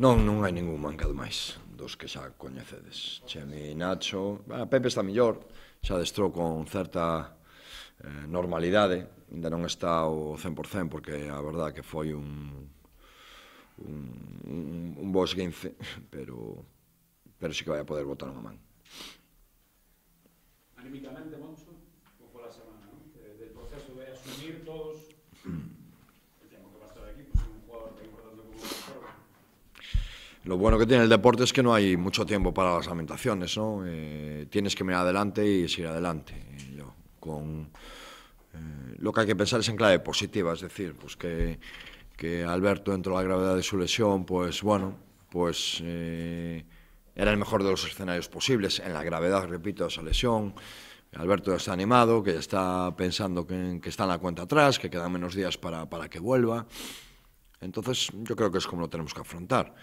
Non, non hai ningún manca de máis dos que xa coñecedes. Chemi Nacho, a Pepe está mellor, xa destrou con certa eh, normalidade, ainda non está o 100% porque a verdade que foi un un, un, un bo esguince, pero pero sí que vai a poder botar unha man. Anímicamente, Moncho, ou pola semana, non? Eh, del proceso de asumir todo Lo bueno que tiene el deporte es que no hay mucho tiempo para las lamentaciones, ¿no? Eh, tienes que mirar adelante y seguir adelante. Eh, lo que hay que pensar es en clave positiva, es decir, pues que, Alberto, dentro de la gravedad de su lesión, pues bueno, pues eh, era el mejor de los escenarios posibles, en la gravedad, repito, de esa lesión. Alberto ya está animado, que ya está pensando que, está en la cuenta atrás, que quedan menos días para, para que vuelva. Entonces, yo creo que es como lo tenemos que afrontar.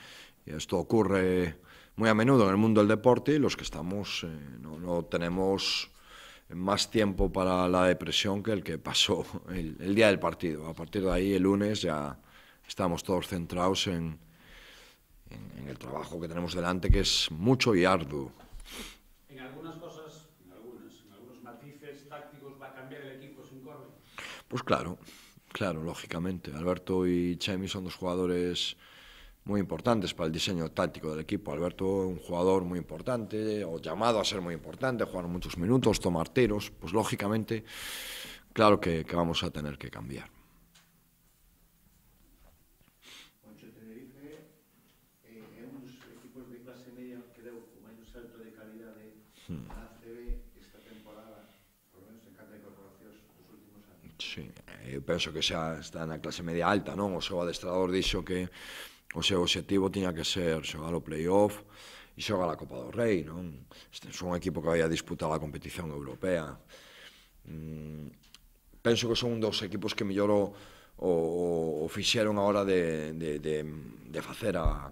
Esto ocurre muy a menudo en el mundo del deporte y los que estamos eh, no, tenemos más tiempo para la depresión que el que pasó el, día del partido. A partir de ahí, el lunes, ya estamos todos centrados en, el trabajo que tenemos delante, que es mucho y arduo. En algunas cosas, en, algunos matices tácticos, va a cambiar el equipo sin Pues claro, claro, lógicamente. Alberto y Chemi son dos jugadores muy importantes para el diseño táctico del equipo. Alberto, un jugador muy importante, o llamado a ser muy importante, jugar muchos minutos, tomar tiros, pues lógicamente, claro que, que vamos a tener que cambiar. Sí, eu eh, penso que xa está na clase media alta, non? O seu adestrador dixo que o seu objetivo tiña que ser xogar o playoff e xogar a Copa do Rei, non? Este son un equipo que vai a disputar a competición europea. Mm, penso que son un dos equipos que mellor o, o, o fixeron a hora de, de, de, de facer a,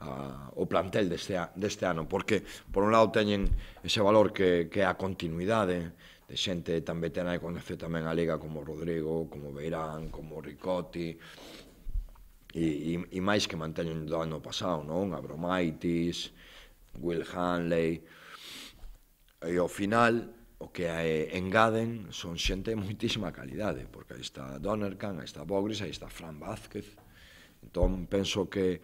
a, o plantel deste, a, deste ano, porque por un lado teñen ese valor que, que é a continuidade, de xente tan veterana e conoce tamén a Liga como Rodrigo, como Beirán, como Ricotti, e, e, máis que manteñen do ano pasado, non? Abromaitis, Will Hanley, e ao final o que é eh, engaden son xente de moitísima calidade, porque aí está Donerkan, aí está Bogris, aí está Fran Vázquez. Entón, penso que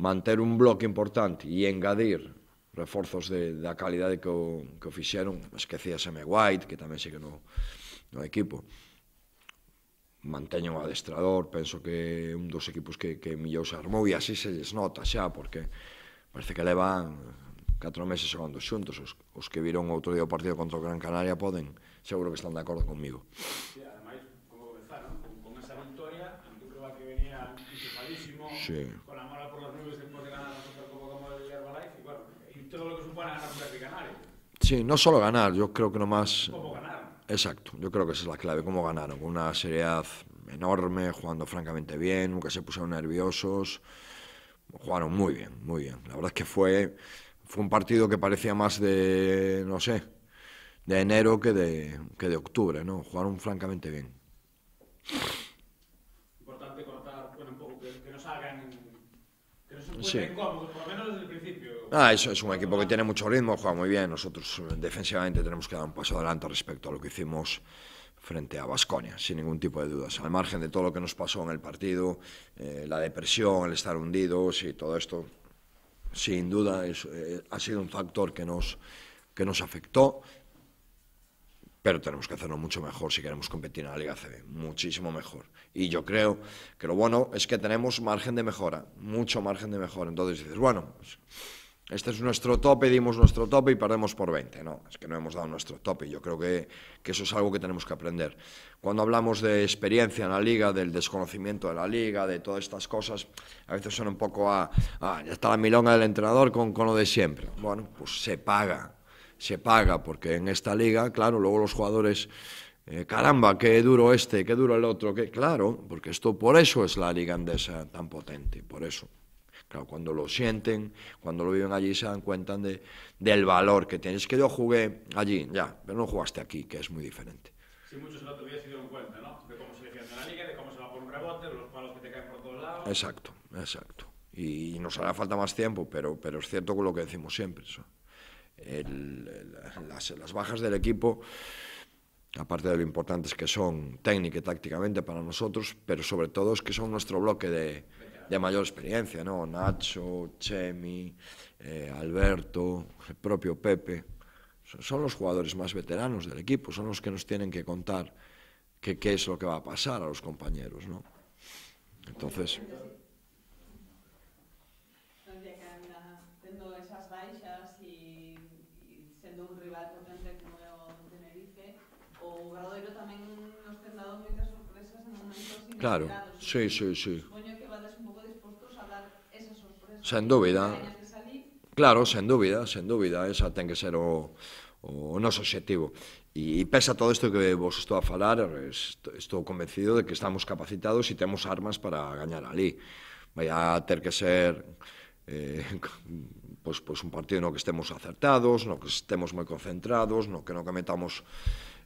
manter un bloque importante e engadir reforzos de, da calidade que o, que o fixeron, esquecíaseme White, que tamén segue no, no equipo, manteño o adestrador, penso que un dos equipos que, que millou se armou e así se lles nota xa, porque parece que levan catro meses xogando xuntos, os, os que viron outro día o partido contra o Gran Canaria poden, seguro que están de acordo conmigo. Sí, ademais, como comenzaron, con, con esa victoria, ante un rival que venía principalísimo, sí. con la mala por las nubes después de ganar a Copa como el Herbalife, e bueno, e todo lo que supone ganar un de Canaria. Sí, non só ganar, yo creo que nomás... Como Exacto, yo creo que esa es la clave, cómo ganaron, con una seriedad enorme, jugando francamente bien, nunca se pusieron nerviosos, jugaron muy bien, muy bien. La verdad es que fue, fue un partido que parecía más de, no sé, de enero que de, que de octubre, ¿no? Jugaron francamente bien. Importante cortar, bueno, un poco, que, que no salgan sí. Ah, eso es un equipo que tiene mucho ritmo, juega muy bien. Nosotros eh, defensivamente tenemos que dar un paso adelante respecto a lo que hicimos frente a Vasconia, sin ningún tipo de dudas. Al margen de todo lo que nos pasó en el partido, eh, la depresión, el estar hundidos y todo esto, sin duda eh, ha sido un factor que nos, que nos afectó pero tenemos que hacerlo mucho mejor si queremos competir en la Liga CB, muchísimo mejor. Y yo creo que lo bueno es que tenemos margen de mejora, mucho margen de mejora. Entonces dices, bueno, pues, este es nuestro tope, dimos nuestro tope y perdemos por 20. No, es que no hemos dado nuestro tope. Yo creo que, que eso es algo que tenemos que aprender. Cuando hablamos de experiencia en la liga, del desconocimiento de la liga, de todas estas cosas, a veces son un poco a, ya está la milonga del entrenador con, con lo de siempre. Bueno, pues se paga se paga, porque en esta liga, claro, luego los jugadores, eh, caramba, qué duro este, qué duro el otro, que claro, porque esto por eso es la liga andesa tan potente, por eso. Claro, cuando lo sienten, cuando lo viven allí, se dan cuenta de, del valor que tienes. que yo jugué allí, ya, pero no jugaste aquí, que es muy diferente. Sí, muchos el otro se cuenta, ¿no? De cómo se defiende la liga, de cómo se va por un rebote, de los palos que te caen por todos lados. Exacto, exacto. Y nos hará falta más tiempo, pero, pero es cierto con lo que decimos siempre. Eso. el, las, las bajas del equipo, aparte de lo importantes que son técnica y tácticamente para nosotros, pero sobre todo es que son nuestro bloque de, de mayor experiencia, ¿no? Nacho, Chemi, eh, Alberto, el propio Pepe, son los jugadores más veteranos del equipo, son los que nos tienen que contar qué es lo que va a pasar a los compañeros, ¿no? Entonces... Claro, sí, sí, sí. Sen dúbida. Claro, sen dúbida, sen dúbida, esa ten que ser o, o noso objetivo. E, e a todo isto que vos estou a falar, estou convencido de que estamos capacitados e temos armas para gañar ali. Vai a ter que ser eh, pois, pois un partido no que estemos acertados, no que estemos moi concentrados, no que non cometamos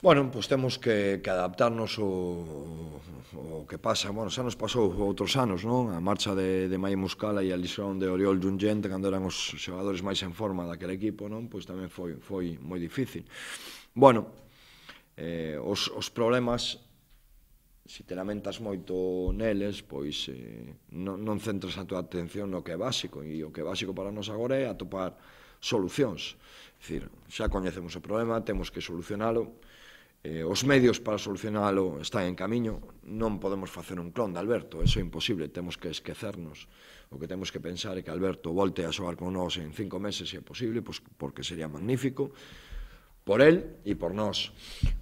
Bueno, pois temos que, que adaptarnos o, o que pasa, bueno, xa nos pasou outros anos, non? A marcha de, de Maia Muscala e a lixón de Oriol Jungente cando eran os xogadores máis en forma daquele equipo, non? Pois tamén foi, foi moi difícil. Bueno, eh, os, os problemas se te lamentas moito neles, pois eh, non, non centras a tua atención no que é básico, e o que é básico para nós agora é atopar solucións. Dicir, xa coñecemos o problema, temos que solucionalo, Eh, os medios para solucionalo están en camiño, non podemos facer un clon de Alberto, eso é imposible, temos que esquecernos. O que temos que pensar é que Alberto volte a xogar con nós en cinco meses, se é posible, pois, porque sería magnífico, por el e por nós.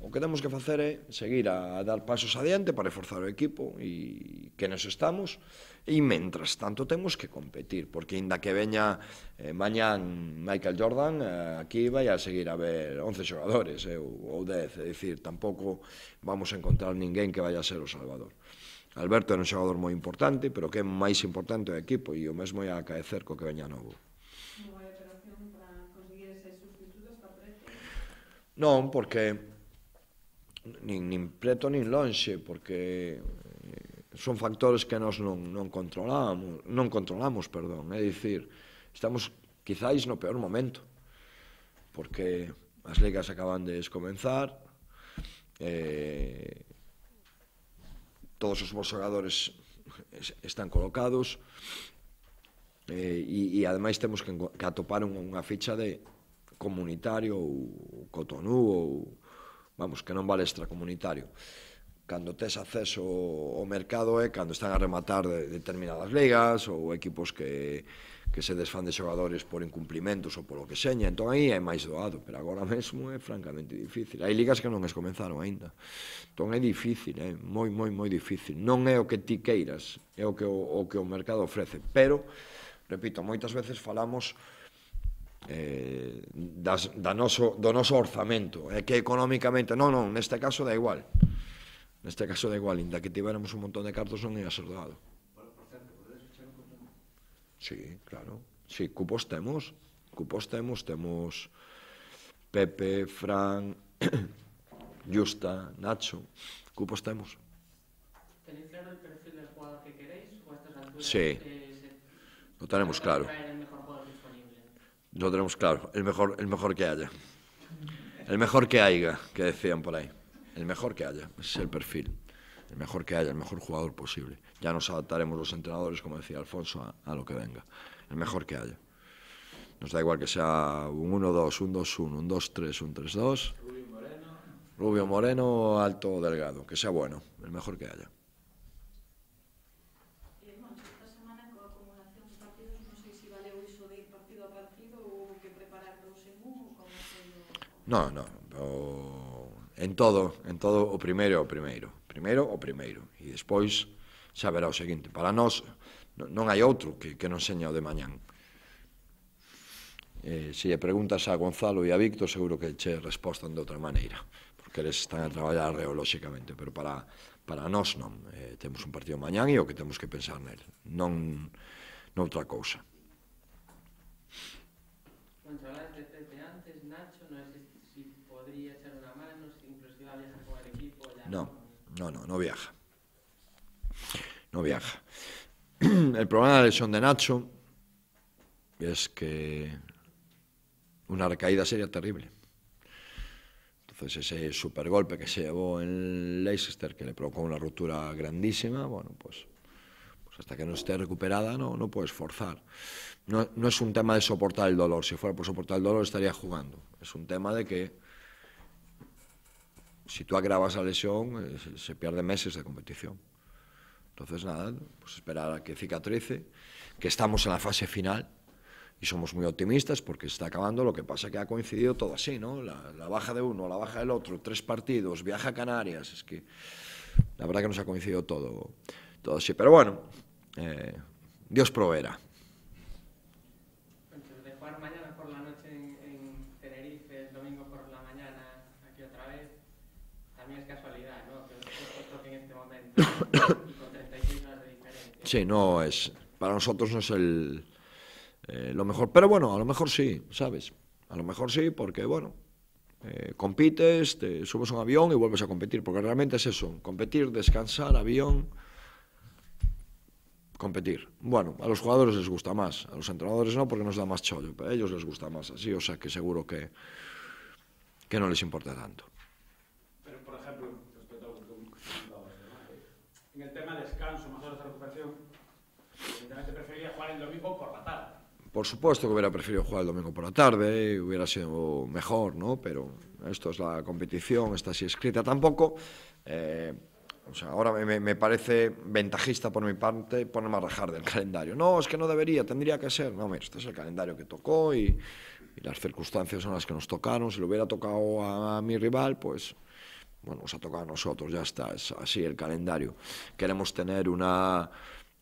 O que temos que facer é seguir a dar pasos adiante para reforzar o equipo e que nos estamos e mentras tanto temos que competir porque inda que veña eh, mañán Michael Jordan eh, aquí vai a seguir a ver 11 xogadores eh, ou 10, é dicir, tampouco vamos a encontrar ninguén que vaya a ser o salvador. Alberto é un xogador moi importante, pero que é máis importante o equipo e o mesmo a acaecer co que veña novo. Non, porque nin, nin preto nin lonxe, porque eh, son factores que nós non, non controlamos, non controlamos, perdón, é dicir, estamos quizáis no peor momento, porque as ligas acaban de descomenzar, eh, todos os bons jogadores están colocados, eh, e, e ademais temos que, que atopar unha ficha de comunitario ou cotonú ou vamos, que non vale extracomunitario. Cando tes acceso ao mercado é cando están a rematar de determinadas ligas ou equipos que, que se desfan de xogadores por incumplimentos ou polo que seña, entón aí é máis doado, pero agora mesmo é francamente difícil. Hai ligas que non es comenzaron aínda. Entón é difícil, é eh, moi moi moi difícil. Non é o que ti queiras, é o que o, o que o mercado ofrece, pero repito, moitas veces falamos eh, das, da noso, do noso orzamento é que económicamente, non, non, neste caso da igual neste caso da igual, inda que tiveramos un montón de cartos non ia ser dado Sí, claro Sí, cupos temos cupos temos, temos Pepe, Fran Justa, Nacho cupos temos Tenéis claro el perfil del jugador que queréis? O a estas alturas, sí, eh, se... lo tenemos claro. Traer Lo tenemos claro, el mejor, el mejor que haya. El mejor que haya, que decían por ahí. El mejor que haya, ese es el perfil. El mejor que haya, el mejor jugador posible. Ya nos adaptaremos los entrenadores, como decía Alfonso, a, lo que venga. El mejor que haya. Nos da igual que sea un 1-2, un 2-1, un 2-3, un 3-2. Rubio Moreno. Rubio Moreno, alto o delgado. Que sea bueno, el mejor que haya. No, no, o, en todo, en todo o primeiro o primeiro, primeiro o primeiro e despois xa verá o seguinte. Para nós non hai outro que, que non seña o de mañán. Eh, se lle preguntas a Gonzalo e a Víctor, seguro que che respostan de outra maneira, porque eles están a traballar reolóxicamente, pero para, para nós non. Eh, temos un partido mañán e o que temos que pensar nel, non noutra cousa. Juancho, No, no, no, no viaja. No viaja. El problema de la lesión de Nacho es que una recaída sería terrible. Entonces ese super golpe que se llevó en Leicester, que le provocó una ruptura grandísima, bueno, pues, pues hasta que no esté recuperada no, no puedes forzar. no es un tema de soportar el dolor, si fuera por soportar el dolor estaría jugando. Es un tema de que si tú agravas a lesión, eh, se, se pierden meses de competición. Entonces, nada, pues esperar a que cicatrice, que estamos en la fase final y somos muy optimistas porque está acabando, lo que pasa que ha coincidido todo así, ¿no? La, la baja de uno, la baja del otro, tres partidos, viaja a Canarias, es que la verdad que nos ha coincidido todo, todo así. Pero bueno, eh, Dios proveerá. también es casualidad, ¿no? Que en este momento Sí, no es. Para nosotros no es el, eh, lo mejor. Pero bueno, a lo mejor sí, ¿sabes? A lo mejor sí, porque bueno. Eh, compites, te subes a un avión y vuelves a competir, porque realmente es eso, competir, descansar, avión, competir. Bueno, a los jugadores les gusta más, a los entrenadores no, porque nos da más chollo, pero a ellos les gusta más así, o sea que seguro que, que no les importa tanto. en el tema descanso, más horas de recuperación, evidentemente preferiría jugar el domingo por la tarde. Por supuesto que hubiera preferido jugar el domingo por la tarde, eh, hubiera sido mejor, ¿no? Pero esto es la competición, está así escrita tampoco. Eh, o sea, ahora me, me, parece ventajista por mi parte ponerme a rajar del calendario. No, es que no debería, tendría que ser. No, mira, este es el calendario que tocó y, y las circunstancias son las que nos tocaron. Si lo hubiera tocado a, a mi rival, pues bueno, nos ha tocado a nosotros, ya está, es así el calendario. Queremos tener una,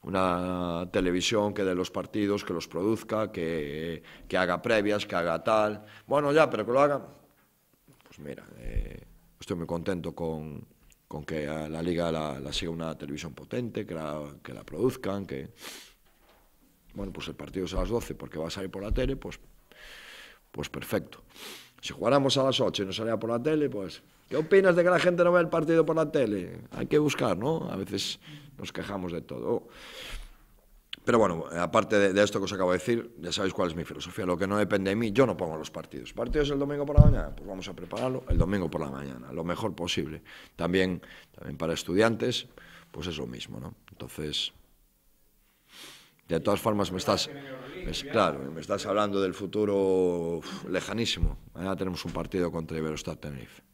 una televisión que dé los partidos, que los produzca, que, que, haga previas, que haga tal. Bueno, ya, pero que lo haga. Pues mira, eh, estoy muy contento con, con que a la liga la, la, siga una televisión potente, que la, que la produzcan, que... Bueno, pues el partido es a las 12 porque va a salir por la tele, pues, pues perfecto. Si jugáramos a las 8 y no salía por la tele, pues, ¿qué opinas de que la gente no ve el partido por la tele? Hay que buscar, ¿no? A veces nos quejamos de todo. Pero bueno, aparte de, esto que os acabo de decir, ya sabéis cuál es mi filosofía. Lo que no depende de mí, yo no pongo los partidos. ¿Partidos el domingo por la mañana? Pues vamos a prepararlo el domingo por la mañana, lo mejor posible. También, también para estudiantes, pues es lo mismo, ¿no? Entonces, de todas formas me estás... Pues claro, me estás hablando del futuro lejanísimo. Mañana tenemos un partido contra Iberostar Tenerife.